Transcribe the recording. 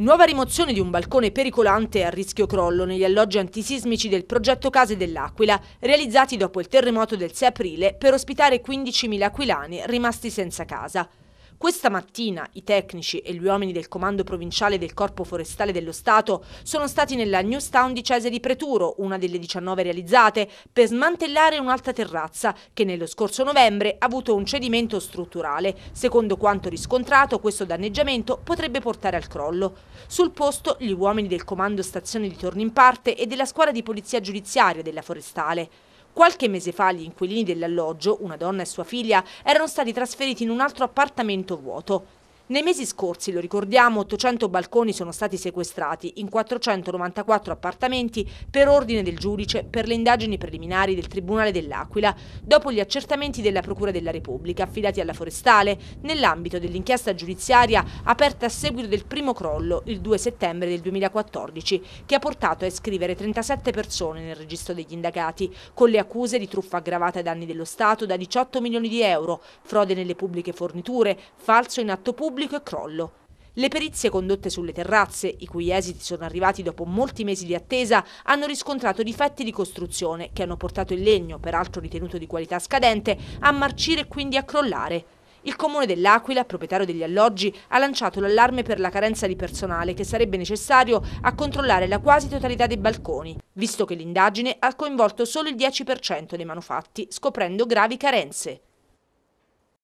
Nuova rimozione di un balcone pericolante a rischio crollo negli alloggi antisismici del progetto Case dell'Aquila, realizzati dopo il terremoto del 6 aprile per ospitare 15.000 aquilani rimasti senza casa. Questa mattina i tecnici e gli uomini del Comando Provinciale del Corpo Forestale dello Stato sono stati nella Newstown di Cese di Preturo, una delle 19 realizzate, per smantellare un'alta terrazza che nello scorso novembre ha avuto un cedimento strutturale. Secondo quanto riscontrato, questo danneggiamento potrebbe portare al crollo. Sul posto gli uomini del Comando Stazione di in Parte e della squadra di polizia giudiziaria della Forestale. Qualche mese fa gli inquilini dell'alloggio, una donna e sua figlia, erano stati trasferiti in un altro appartamento vuoto. Nei mesi scorsi, lo ricordiamo, 800 balconi sono stati sequestrati in 494 appartamenti per ordine del giudice per le indagini preliminari del Tribunale dell'Aquila, dopo gli accertamenti della Procura della Repubblica affidati alla Forestale nell'ambito dell'inchiesta giudiziaria aperta a seguito del primo crollo il 2 settembre del 2014, che ha portato a iscrivere 37 persone nel registro degli indagati, con le accuse di truffa aggravata ai danni dello Stato da 18 milioni di euro, frode nelle pubbliche forniture, falso in atto pubblico pubblico e crollo. Le perizie condotte sulle terrazze, i cui esiti sono arrivati dopo molti mesi di attesa, hanno riscontrato difetti di costruzione che hanno portato il legno, peraltro ritenuto di qualità scadente, a marcire e quindi a crollare. Il comune dell'Aquila, proprietario degli alloggi, ha lanciato l'allarme per la carenza di personale che sarebbe necessario a controllare la quasi totalità dei balconi, visto che l'indagine ha coinvolto solo il 10% dei manufatti, scoprendo gravi carenze.